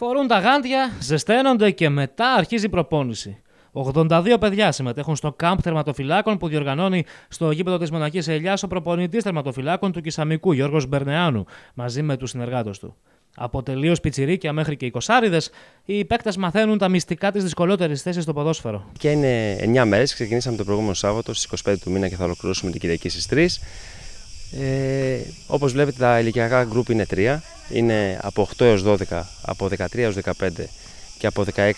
Φορούν τα γάντια, ζεσταίνονται και μετά αρχίζει η προπόνηση. 82 παιδιά συμμετέχουν στο κάμπ θερματοφυλάκων που διοργανώνει στο γήπεδο της Μονακή Ελιάς ο προπονητής θερματοφυλάκων του Κισαμικού Γιώργος Μπερνεάνου μαζί με τους συνεργάτες του. Από τελείως πιτσιρίκια μέχρι και 20 οι παίκτες μαθαίνουν τα μυστικά της δυσκολότερης θέσης στο ποδόσφαιρο. Και είναι 9 μέρες, ξεκινήσαμε το προηγούμενο Σάββατο στις 25 του μήνα και θα ολοκληρώσουμε την Κυριακή στις 3. Ε, όπως βλέπετε τα ηλικιακά γκρουπ είναι τρία. Είναι από 8 έως 12, από 13 έως 15 και από 16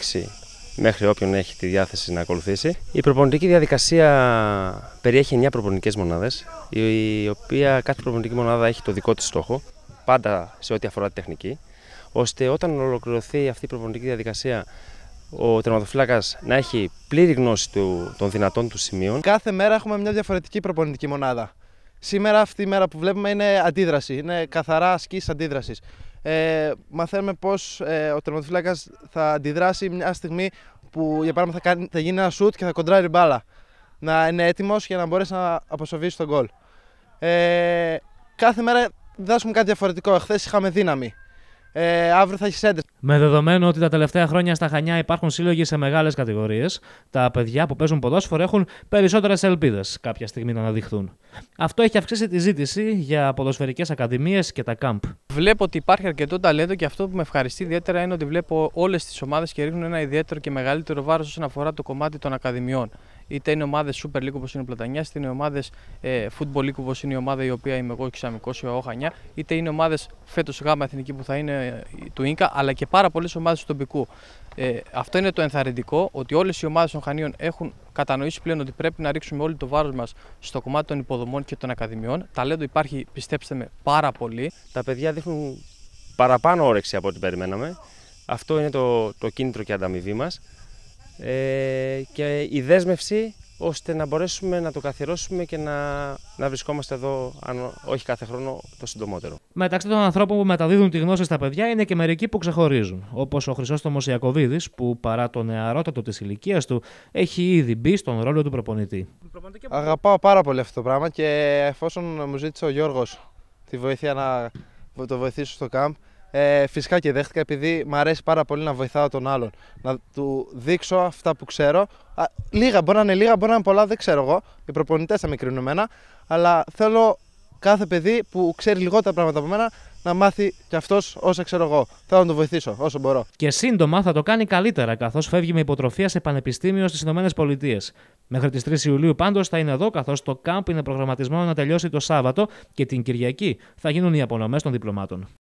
μέχρι όποιον έχει τη διάθεση να ακολουθήσει. Η προπονητική διαδικασία περιέχει 9 προπονητικές μονάδες, η οποία κάθε προπονητική μονάδα έχει το δικό της στόχο, πάντα σε ό,τι αφορά τη τεχνική, ώστε όταν ολοκληρωθεί αυτή η προπονητική διαδικασία ο τερματοφύλακα να έχει πλήρη γνώση του, των δυνατών του σημείων. Κάθε μέρα έχουμε μια διαφορετική προπονητική μονάδα. Σήμερα αυτή η μέρα που βλέπουμε είναι αντίδραση, είναι καθαρά ασκής αντίδρασης. Ε, μαθαίνουμε πώς ε, ο τερματοφύλακας θα αντιδράσει μια στιγμή που για παράδειγμα θα, κάνει, γίνει ένα σουτ και θα κοντράρει μπάλα. Να είναι έτοιμος για να μπορέσει να αποσοβήσει τον γκολ. Ε, κάθε μέρα διδάσκουμε κάτι διαφορετικό. χθες είχαμε δύναμη. Ε, αύριο θα έχεις Με δεδομένο ότι τα τελευταία χρόνια στα Χανιά υπάρχουν σύλλογοι σε μεγάλες κατηγορίες, τα παιδιά που παίζουν ποδόσφαιρο έχουν περισσότερες ελπίδες κάποια στιγμή να αναδειχθούν. Αυτό έχει αυξήσει τη ζήτηση για ποδοσφαιρικές ακαδημίες και τα κάμπ. Βλέπω ότι υπάρχει αρκετό ταλέντο και αυτό που με ευχαριστεί ιδιαίτερα είναι ότι βλέπω όλες τις ομάδες και ρίχνουν ένα ιδιαίτερο και μεγαλύτερο βάρος όσον αφορά το κομμάτι των ακαδημιών είτε είναι ομάδες Super League όπως είναι ο Πλατανιάς, είτε είναι ομάδες ε, Football League όπως είναι η ομάδα η οποία είμαι εγώ, και Ξαμικό, ο Χανιά, είτε είναι ομάδες φέτος γάμα εθνική που θα είναι ε, του νκα, αλλά και πάρα πολλές ομάδες του τοπικού. Ε, αυτό είναι το ενθαρρυντικό, ότι όλες οι ομάδες των Χανίων έχουν κατανοήσει πλέον ότι πρέπει να ρίξουμε όλο το βάρος μας στο κομμάτι των υποδομών και των ακαδημιών. Ταλέντο υπάρχει, πιστέψτε με, πάρα πολύ. Τα παιδιά δείχνουν παραπάνω όρεξη από ό,τι περιμέναμε. Αυτό είναι το, το κίνητρο και ανταμοιβή μας ε, και η δέσμευση ώστε να μπορέσουμε να το καθιερώσουμε και να, να βρισκόμαστε εδώ, αν όχι κάθε χρόνο, το συντομότερο. Μεταξύ των ανθρώπων που μεταδίδουν τη γνώση στα παιδιά είναι και μερικοί που ξεχωρίζουν. Όπως ο Χρυσότομο Ιακοβίδης, που παρά το νεαρότατο της ηλικίας του, έχει ήδη μπει στον ρόλο του προπονητή. Αγαπάω πάρα πολύ αυτό το πράγμα και εφόσον μου ζήτησε ο Γιώργος τη βοήθεια να το βοηθήσω στο καμπ, ε, φυσικά και δέχτηκα επειδή μου αρέσει πάρα πολύ να βοηθάω τον άλλον. Να του δείξω αυτά που ξέρω. Α, λίγα, μπορεί να είναι λίγα, μπορεί να είναι πολλά, δεν ξέρω εγώ. Οι προπονητές θα με κρίνουν εμένα. Αλλά θέλω κάθε παιδί που ξέρει λιγότερα πράγματα από μένα να μάθει κι αυτός όσα ξέρω εγώ. Θέλω να τον βοηθήσω όσο μπορώ. Και σύντομα θα το κάνει καλύτερα, καθώς φεύγει με υποτροφία σε πανεπιστήμιο στις ΗΠΑ. Μέχρι τις 3 Ιουλίου πάντως θα είναι εδώ, καθώς το κάμπ είναι προγραμματισμένο να τελειώσει το Σάββατο και την Κυριακή θα γίνουν οι απονομές των διπλωμάτων.